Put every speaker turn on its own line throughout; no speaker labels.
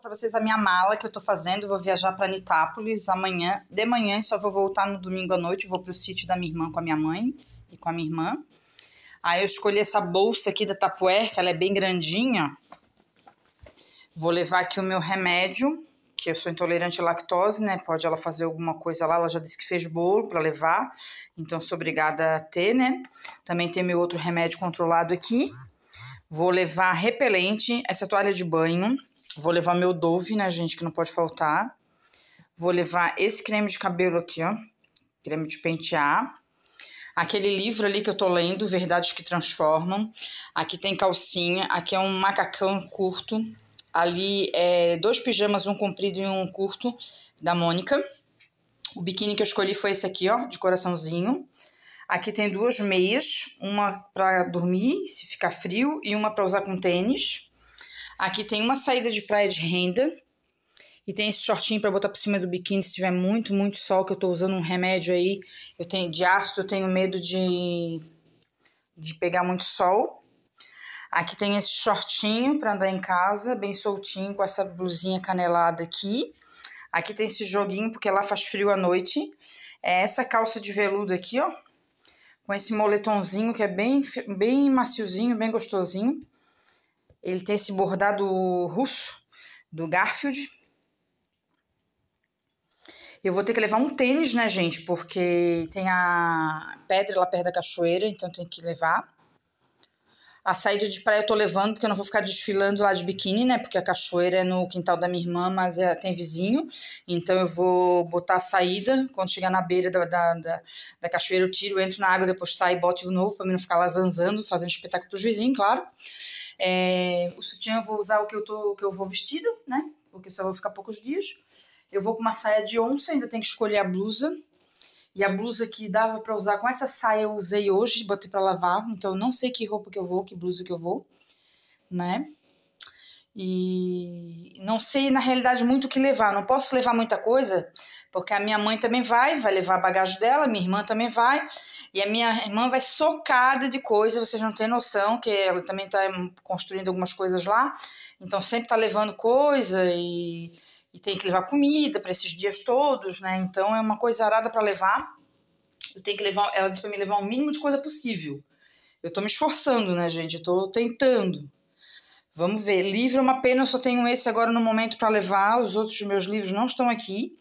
para vocês a minha mala que eu tô fazendo. Vou viajar para Nitápolis amanhã, de manhã, só vou voltar no domingo à noite. Vou pro sítio da minha irmã com a minha mãe e com a minha irmã. Aí eu escolhi essa bolsa aqui da Tapuer, que ela é bem grandinha. Vou levar aqui o meu remédio, que eu sou intolerante à lactose, né? Pode ela fazer alguma coisa lá, ela já disse que fez bolo para levar, então sou obrigada a ter, né? Também tem meu outro remédio controlado aqui. Vou levar repelente, essa toalha de banho, Vou levar meu Dove, né, gente, que não pode faltar. Vou levar esse creme de cabelo aqui, ó. Creme de pentear. Aquele livro ali que eu tô lendo, Verdades que Transformam. Aqui tem calcinha, aqui é um macacão curto. Ali é dois pijamas, um comprido e um curto, da Mônica. O biquíni que eu escolhi foi esse aqui, ó, de coraçãozinho. Aqui tem duas meias, uma para dormir, se ficar frio, e uma para usar com tênis. Aqui tem uma saída de praia de renda. E tem esse shortinho para botar por cima do biquíni se tiver muito, muito sol, que eu estou usando um remédio aí. Eu tenho de ácido, eu tenho medo de, de pegar muito sol. Aqui tem esse shortinho para andar em casa, bem soltinho, com essa blusinha canelada aqui. Aqui tem esse joguinho, porque lá faz frio à noite. É essa calça de veludo aqui, ó. Com esse moletomzinho que é bem, bem maciozinho, bem gostosinho. Ele tem esse bordado russo do Garfield. Eu vou ter que levar um tênis, né, gente? Porque tem a pedra lá perto da cachoeira, então tem que levar. A saída de praia eu tô levando, porque eu não vou ficar desfilando lá de biquíni, né? Porque a cachoeira é no quintal da minha irmã, mas é, tem vizinho. Então eu vou botar a saída. Quando chegar na beira da, da, da, da cachoeira, eu tiro, entro na água, depois saio e boto de novo, pra mim não ficar lá zanzando, fazendo espetáculo pros vizinhos, claro. É, o sutiã eu vou usar o que eu, tô, que eu vou vestida, né? Porque só vou ficar poucos dias. Eu vou com uma saia de onça, ainda tenho que escolher a blusa. E a blusa que dava para usar com essa saia eu usei hoje, botei para lavar. Então não sei que roupa que eu vou, que blusa que eu vou, né? E não sei na realidade muito o que levar. Não posso levar muita coisa, porque a minha mãe também vai, vai levar a bagagem dela, minha irmã também vai, e a minha irmã vai socada de coisa, vocês não têm noção, que ela também está construindo algumas coisas lá, então sempre está levando coisa e, e tem que levar comida para esses dias todos, né? Então é uma coisa arada para levar. Eu tenho que levar, ela disse para me levar o mínimo de coisa possível. Eu estou me esforçando, né, gente? Eu tô tentando. Vamos ver. Livro é uma pena, eu só tenho esse agora no momento para levar. Os outros meus livros não estão aqui.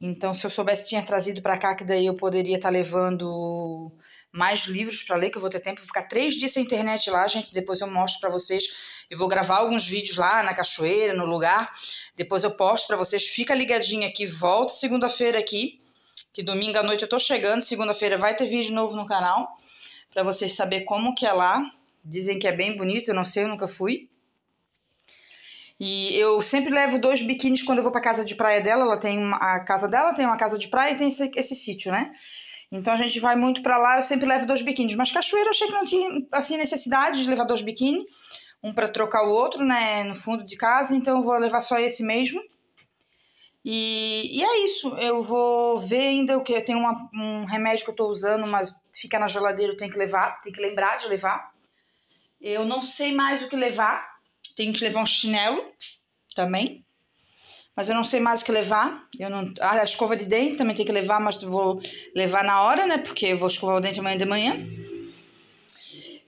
Então, se eu soubesse, tinha trazido para cá, que daí eu poderia estar tá levando mais livros para ler, que eu vou ter tempo. Vou ficar três dias sem internet lá, gente. Depois eu mostro para vocês. Eu vou gravar alguns vídeos lá na cachoeira, no lugar. Depois eu posto para vocês. Fica ligadinho aqui. Volta segunda-feira aqui. Que domingo à noite eu tô chegando. Segunda-feira vai ter vídeo novo no canal. para vocês saber como que é lá. Dizem que é bem bonito. Eu não sei, eu nunca fui. E eu sempre levo dois biquínis quando eu vou pra casa de praia dela. Ela tem uma, a casa dela, tem uma casa de praia e tem esse, esse sítio, né? Então a gente vai muito para lá, eu sempre levo dois biquínis. Mas cachoeira eu achei que não tinha assim, necessidade de levar dois biquíni, um para trocar o outro, né, no fundo de casa, então eu vou levar só esse mesmo. E, e é isso, eu vou ver ainda o que eu tenho uma, um remédio que eu tô usando, mas fica na geladeira, eu tenho que levar, tem que lembrar de levar. Eu não sei mais o que levar, tem que levar um chinelo também. Mas eu não sei mais o que levar. Eu não... Ah, a escova de dente também tem que levar, mas vou levar na hora, né? Porque eu vou escovar o dente amanhã de manhã.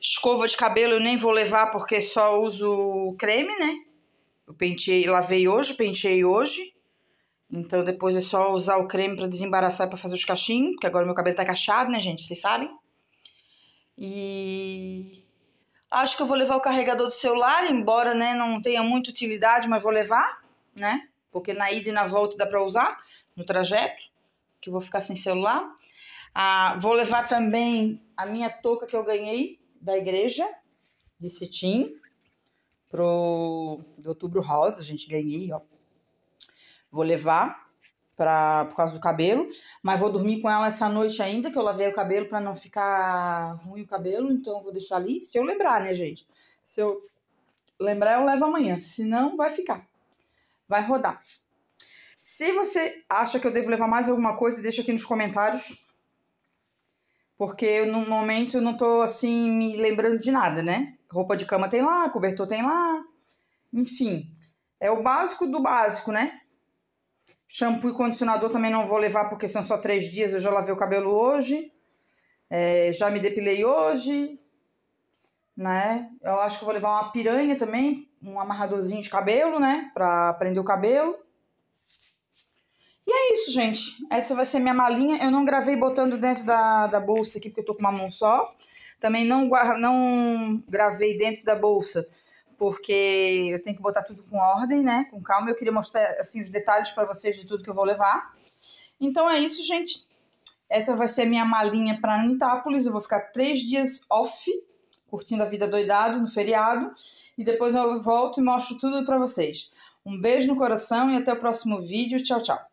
Escova de cabelo eu nem vou levar porque só uso creme, né? Eu penteei, lavei hoje, penteei hoje. Então depois é só usar o creme para desembaraçar para fazer os cachinhos, porque agora meu cabelo tá cachado, né, gente? Vocês sabem? E Acho que eu vou levar o carregador do celular, embora né, não tenha muita utilidade, mas vou levar, né? Porque na ida e na volta dá para usar, no trajeto, que eu vou ficar sem celular. Ah, vou levar também a minha touca que eu ganhei da igreja, de Citim pro outubro rosa, a gente ganhei, ó. Vou levar pra, por causa do cabelo, mas vou dormir com ela essa noite ainda, que eu lavei o cabelo para não ficar ruim o cabelo, então eu vou deixar ali, se eu lembrar, né, gente? Se eu lembrar, eu levo amanhã, Se não vai ficar, vai rodar. Se você acha que eu devo levar mais alguma coisa, deixa aqui nos comentários, porque no momento eu não tô, assim, me lembrando de nada, né? Roupa de cama tem lá, cobertor tem lá, enfim, é o básico do básico, né? Shampoo e condicionador também não vou levar porque são só três dias. Eu já lavei o cabelo hoje. É, já me depilei hoje. Né? Eu acho que vou levar uma piranha também. Um amarradorzinho de cabelo, né? Pra prender o cabelo. E é isso, gente. Essa vai ser minha malinha. Eu não gravei botando dentro da, da bolsa aqui porque eu tô com uma mão só. Também não, não gravei dentro da bolsa porque eu tenho que botar tudo com ordem, né? Com calma. Eu queria mostrar assim os detalhes para vocês de tudo que eu vou levar. Então é isso, gente. Essa vai ser minha malinha para Anitápolis. Eu vou ficar três dias off, curtindo a vida doidado no feriado, e depois eu volto e mostro tudo para vocês. Um beijo no coração e até o próximo vídeo. Tchau, tchau.